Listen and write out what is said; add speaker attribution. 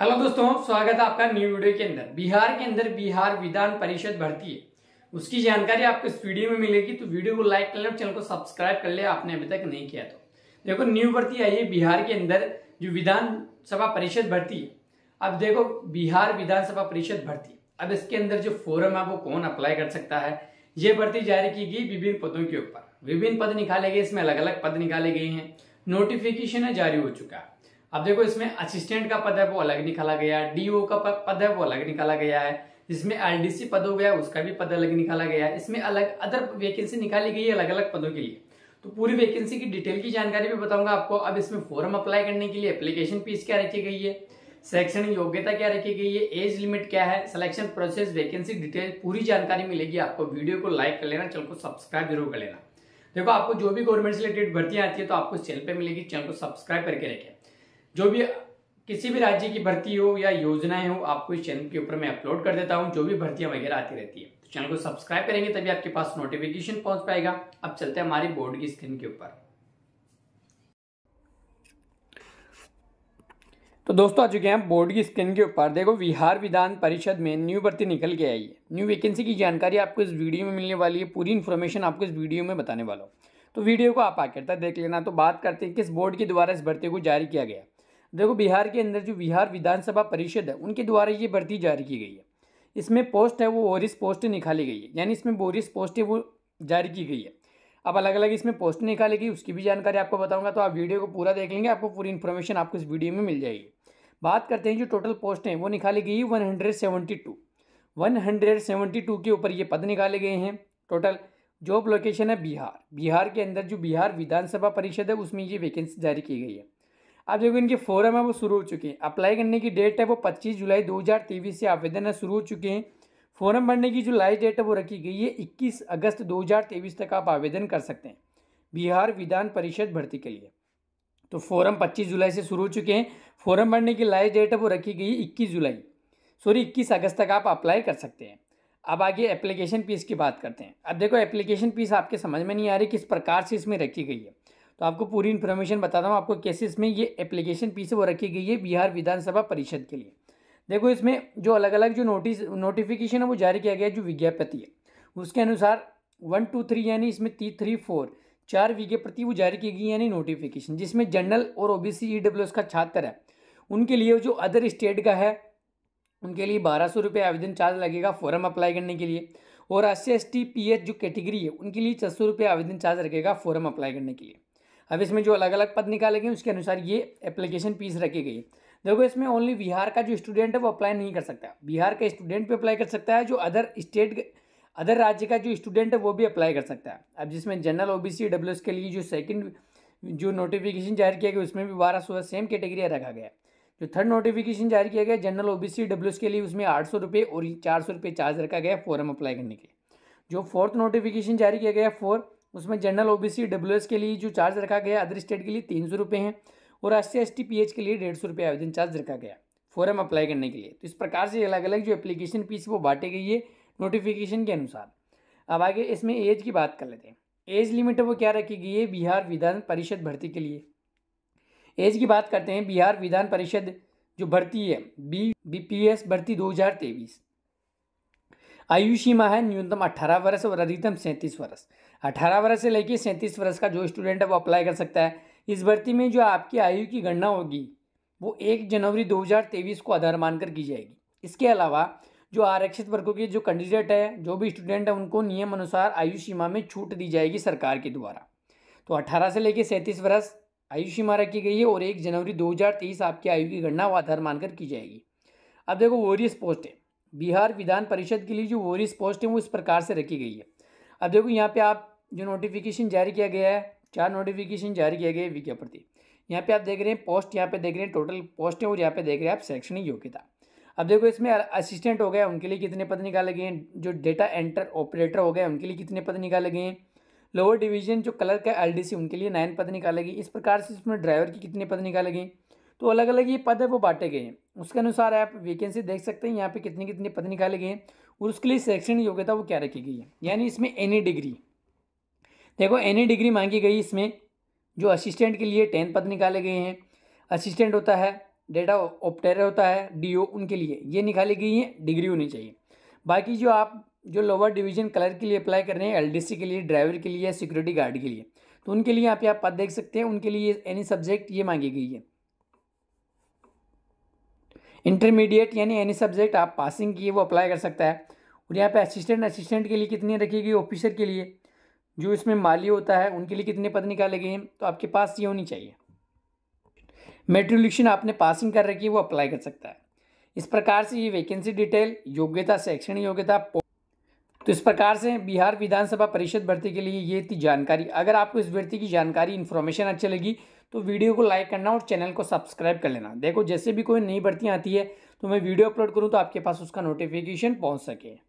Speaker 1: hello दोस्तों स्वागत है आपका न्यू वीडियो के अंदर बिहार के अंदर बिहार विधान परिषद भर्ती है उसकी जानकारी आपको इस वीडियो में मिलेगी तो वीडियो को लाइक कर ले चैनल को सब्सक्राइब कर ले आपने अभी तक नहीं किया तो देखो न्यू भर्ती आई है बिहार के अंदर जो विधानसभा परिषद भर्ती है अब देखो बिहार विधानसभा परिषद भर्ती अब इसके अंदर जो फोरम है वो कौन अप्लाई कर सकता है ये भर्ती जारी की गई विभिन्न पदों के ऊपर विभिन्न पद निकाले गए इसमें अलग अलग पद निकाले गए हैं नोटिफिकेशन जारी हो चुका है अब देखो इसमें असिस्टेंट का पद है वो अलग निकाला गया है डीओ का पद है वो अलग निकाला गया है जिसमें एलडीसी पद हो गया उसका भी पद अलग निकाला गया है इसमें अलग अदर वैकेंसी निकाली गई है अलग अलग पदों के लिए तो पूरी वैकेंसी की डिटेल की जानकारी भी बताऊंगा आपको अब इसमें फॉर्म अप्लाई करने के लिए एप्लीकेशन फीस क्या रखी गई है शैक्षणिक योग्यता क्या रखी गई है एज लिमिट क्या है सिलेक्शन प्रोसेस वैकेंसी डिटेल पूरी जानकारी मिलेगी आपको वीडियो को लाइक कर लेना चैनल को सब्सक्राइब जरूर कर लेना देखो आपको जो भी गवर्नमेंट से रिलेटेड भर्तियां आती है तो आपको चैनल पर मिलेगी चैनल को सब्सक्राइब करके रखें जो भी किसी भी राज्य की भर्ती हो या योजनाएं हो आपको इस चैनल के ऊपर मैं अपलोड कर देता हूं जो भी भर्तियां वगैरह आती रहती है तो चैनल को सब्सक्राइब करेंगे तभी आपके पास नोटिफिकेशन पहुंच पाएगा अब चलते हैं हमारी बोर्ड की स्क्रीन के ऊपर तो दोस्तों आ चुके हैं बोर्ड की स्क्रीन के ऊपर देखो बिहार विधान परिषद में न्यू भर्ती निकल के आई है न्यू वैकेंसी की जानकारी आपको इस वीडियो में मिलने वाली है पूरी इन्फॉर्मेशन आपको इस वीडियो में बताने वाला हूँ तो वीडियो को आप आकर तक देख लेना तो बात करते हैं किस बोर्ड के द्वारा इस भर्ती को जारी किया गया देखो बिहार के अंदर जो बिहार विधानसभा परिषद है उनके द्वारा ये भर्ती जारी की गई है इसमें पोस्ट है वो ओरिस पोस्ट निकाली गई है यानी इसमें बोरिस पोस्ट है वो जारी की गई है अब अलग अलग इसमें पोस्ट निकाली गई उसकी भी जानकारी आपको बताऊंगा तो आप वीडियो को पूरा देख लेंगे आपको पूरी इन्फॉर्मेशन आपको इस वीडियो में मिल जाएगी बात करते हैं जो टोटल पोस्ट हैं वो निकाली गई one hundred seventy two one hundred seventy two के ऊपर ये पद निकाले गए हैं टोटल जॉब लोकेशन है बिहार बिहार के अंदर जो बिहार विधानसभा परिषद है उसमें ये वैकेंसी जारी की गई है आप देखो इनके फॉरम है वो शुरू हो चुके हैं अप्लाई करने की डेट है वो पच्चीस जुलाई दो से आवेदन है शुरू हो चुके हैं फॉरम भरने की जो लास्ट डेट है वो रखी गई है 21 अगस्त 2023 तक आप आवेदन कर सकते हैं बिहार विधान परिषद भर्ती के लिए तो फॉरम 25 जुलाई से शुरू हो चुके हैं फॉरम भरने की लास्ट डेट है वो रखी गई है इक्कीस जुलाई सॉरी इक्कीस अगस्त तक आप अप्लाई कर सकते हैं अब आगे एप्लीकेशन फीस की बात करते हैं अब देखो एप्लीकेशन फीस आपके समझ में नहीं आ रही किस प्रकार से इसमें रखी गई है तो आपको पूरी इन्फॉर्मेशन बताता हूँ आपको कैसे इसमें ये एप्लीकेशन पीस वो रखी गई है बिहार विधानसभा परिषद के लिए देखो इसमें जो अलग अलग जो नोटिस नोटिफिकेशन है वो जारी किया गया है जो विज्ञापति है उसके अनुसार वन टू थ्री यानी इसमें ती थ्री फोर चार विज्ञापति वो जारी की गई यानी नोटिफिकेशन जिसमें जनरल और ओ बी का छात्र है उनके लिए जो अदर स्टेट का है उनके लिए बारह सौ रुपये आवेदन चार्ज लगेगा फॉर्म अप्लाई करने के लिए और S C S T P H जो कैटेगरी है उनके लिए छः सौ रुपये आवेदन चार्ज लगेगा फॉर्म अप्लाई करने के लिए अब इसमें जो अलग अलग पद निकाले गए उसके अनुसार ये एप्लीकेशन फीस रखी गई देखो इसमें ओनली बिहार का जो स्टूडेंट है वो अप्लाई नहीं कर सकता बिहार का स्टूडेंट भी अप्लाई कर सकता है जो अदर स्टेट अदर राज्य का जो स्टूडेंट है वो भी अप्लाई कर सकता है अब जिसमें जनरल ओ बी सी के लिए जो सेकंड जो नोटिफिकेशन जारी किया गया उसमें भी बारह सौ सेम कैटेगरी रखा गया जो थर्ड नोटिफिकेशन जारी किया गया general O B C W S के लिए उसमें आठ सौ रुपये और चार सौ रुपये चार्ज रखा गया फॉर्म अप्लाई करने के लिए जो फोर्थ नोटिफिकेशन जारी किया गया फोर्थ उसमें जनरल ओबीसी एस के लिए जो चार्ज रखा गया अदर स्टेट के लिए तीन सौ रुपये हैं और S C S T P H के लिए डेढ़ सौ रुपये आवेदन चार्ज रखा गया फॉर्म अप्लाई करने के लिए तो इस प्रकार से अलग अलग जो एप्लीकेशन फीस वो बांटी गई है नोटिफिकेशन के अनुसार अब आगे इसमें एज की बात कर लेते हैं एज लिमिट वो क्या रखी गई है बिहार विधान परिषद भर्ती के लिए एज की बात करते हैं बिहार विधान परिषद जो भर्ती है बी बी पी एस भर्ती दो हज़ार तेईस आयु सीमा है न्यूनतम अठारह वर्ष और अधिकतम सैंतीस वर्ष अठारह वर्ष से लेकर सैंतीस वर्ष का जो स्टूडेंट है वो अप्लाई कर सकता है इस भर्ती में जो आपकी आयु की गणना होगी वो एक जनवरी 2023 को आधार मानकर की जाएगी इसके अलावा जो आरक्षित वर्गों के जो कैंडिडेट है जो भी स्टूडेंट है उनको नियम अनुसार आयु सीमा में छूट दी जाएगी सरकार के द्वारा तो अठारह से लेकर सैंतीस वर्ष आयु सीमा रखी गई है और एक जनवरी तेईस आपकी आयु की गणना वो आधार मानकर की जाएगी अब देखो वोरियस पोस्ट है बिहार विधान परिषद के लिए जो वोरिस पोस्ट है वो इस प्रकार से रखी गई है अब देखो यहाँ पे आप जो नोटिफिकेशन जारी किया गया है चार नोटिफिकेशन जारी किया गया है विज्ञाप्रति यहाँ पे आप देख रहे हैं पोस्ट यहाँ पे देख रहे हैं टोटल पोस्ट है और यहाँ पे देख रहे हैं आप शैक्षणिक योग्यता अब देखो इसमें असिस्टेंट हो गए उनके लिए कितने पद निकाले गए हैं जो डेटा एंटर ऑपरेटर हो गए उनके लिए कितने पद निकाले गए हैं लोअर डिवीजन जो कलर है एल उनके लिए नाइन पद निकाले गए इस प्रकार से इसमें ड्राइवर के कितने पद निकाले गए तो अलग अलग ये पद है वो बांटे गए हैं उसके अनुसार आप वैकेंसी देख सकते हैं यहाँ पे कितने कितने पद निकाले गए हैं और उसके लिए शैक्षणिक योग्यता वो क्या रखी गई है यानी इसमें एनी डिग्री e देखो एनी डिग्री e मांगी गई इसमें जो असिस्टेंट के लिए टेन पद निकाले गए हैं असिस्टेंट होता है डेटा ऑपटेर होता है डी उनके लिए ये निकाली गई हैं डिग्री होनी चाहिए बाकी जो आप जो लोअर डिवीजन कलर के लिए अप्लाई कर रहे हैं एलडीसी के लिए ड्राइवर के लिए सिक्योरिटी गार्ड के लिए तो उनके लिए यहाँ पे आप पद देख सकते हैं उनके लिए एनी सब्जेक्ट ये मांगी गई है इंटरमीडिएट यानी एनी सब्जेक्ट आप पासिंग किए वो अप्लाई कर सकता है और यहाँ पे असिस्टेंट असिस्टेंट के लिए कितनी रखी गई ऑफिसर के लिए जो इसमें माली होता है उनके लिए कितने पद निकाले गए हैं तो आपके पास ये होनी चाहिए मेट्रिकुलेशन आपने पासिंग कर रखी है वो अप्लाई कर सकता है इस प्रकार से ये वैकेंसी डिटेल योग्यता शैक्षणिक योग्यता तो इस प्रकार से बिहार विधानसभा परिषद भर्ती के लिए ये थी जानकारी अगर आपको इस भर्ती की जानकारी इन्फॉर्मेशन अच्छी लगी तो वीडियो को लाइक करना और चैनल को सब्सक्राइब कर लेना देखो जैसे भी कोई नई भर्तियाँ आती है तो मैं वीडियो अपलोड करूँ तो आपके पास उसका नोटिफिकेशन पहुँच सके